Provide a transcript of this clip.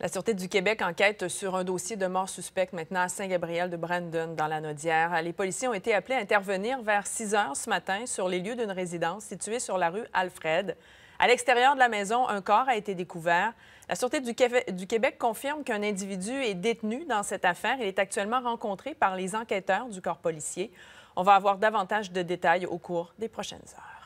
La Sûreté du Québec enquête sur un dossier de mort suspecte maintenant à Saint-Gabriel de Brandon, dans la Naudière. Les policiers ont été appelés à intervenir vers 6 heures ce matin sur les lieux d'une résidence située sur la rue Alfred. À l'extérieur de la maison, un corps a été découvert. La Sûreté du, Québec confirme qu'un individu est détenu dans cette affaire. Il est actuellement rencontré par les enquêteurs du corps policier. On va avoir davantage de détails au cours des prochaines heures.